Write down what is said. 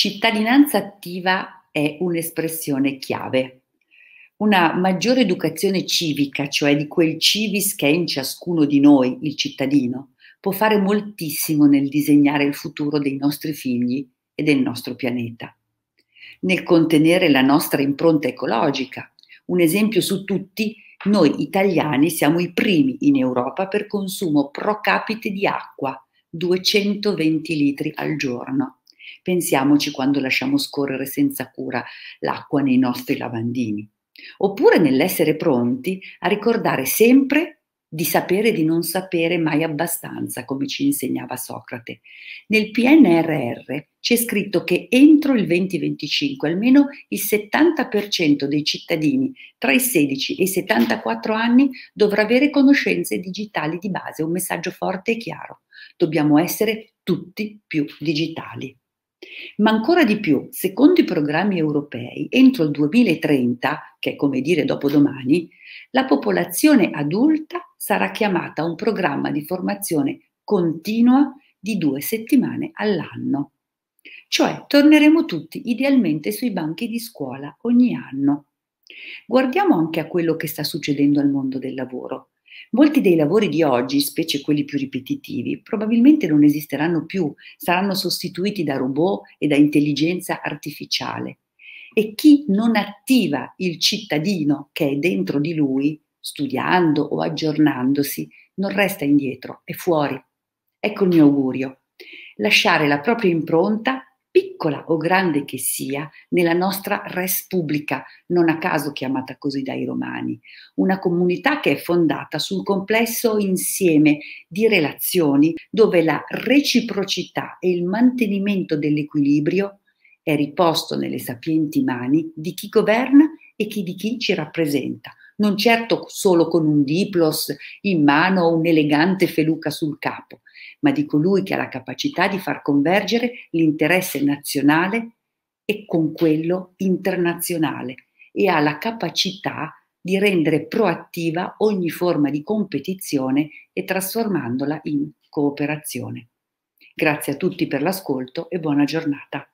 Cittadinanza attiva è un'espressione chiave. Una maggiore educazione civica, cioè di quel civis che è in ciascuno di noi, il cittadino, può fare moltissimo nel disegnare il futuro dei nostri figli e del nostro pianeta, nel contenere la nostra impronta ecologica. Un esempio su tutti, noi italiani siamo i primi in Europa per consumo pro capite di acqua, 220 litri al giorno Pensiamoci quando lasciamo scorrere senza cura l'acqua nei nostri lavandini, oppure nell'essere pronti a ricordare sempre di sapere e di non sapere mai abbastanza, come ci insegnava Socrate. Nel PNRR c'è scritto che entro il 2025 almeno il 70% dei cittadini tra i 16 e i 74 anni dovrà avere conoscenze digitali di base, un messaggio forte e chiaro. Dobbiamo essere tutti più digitali. Ma ancora di più, secondo i programmi europei, entro il 2030, che è come dire dopodomani, la popolazione adulta sarà chiamata a un programma di formazione continua di due settimane all'anno. Cioè, torneremo tutti idealmente sui banchi di scuola ogni anno. Guardiamo anche a quello che sta succedendo al mondo del lavoro. Molti dei lavori di oggi, specie quelli più ripetitivi, probabilmente non esisteranno più, saranno sostituiti da robot e da intelligenza artificiale. E chi non attiva il cittadino che è dentro di lui, studiando o aggiornandosi, non resta indietro, è fuori. Ecco il mio augurio. Lasciare la propria impronta piccola o grande che sia, nella nostra res pubblica, non a caso chiamata così dai romani, una comunità che è fondata sul complesso insieme di relazioni dove la reciprocità e il mantenimento dell'equilibrio è riposto nelle sapienti mani di chi governa e chi di chi ci rappresenta, non certo solo con un diplos in mano o un'elegante feluca sul capo, ma di colui che ha la capacità di far convergere l'interesse nazionale e con quello internazionale e ha la capacità di rendere proattiva ogni forma di competizione e trasformandola in cooperazione. Grazie a tutti per l'ascolto e buona giornata.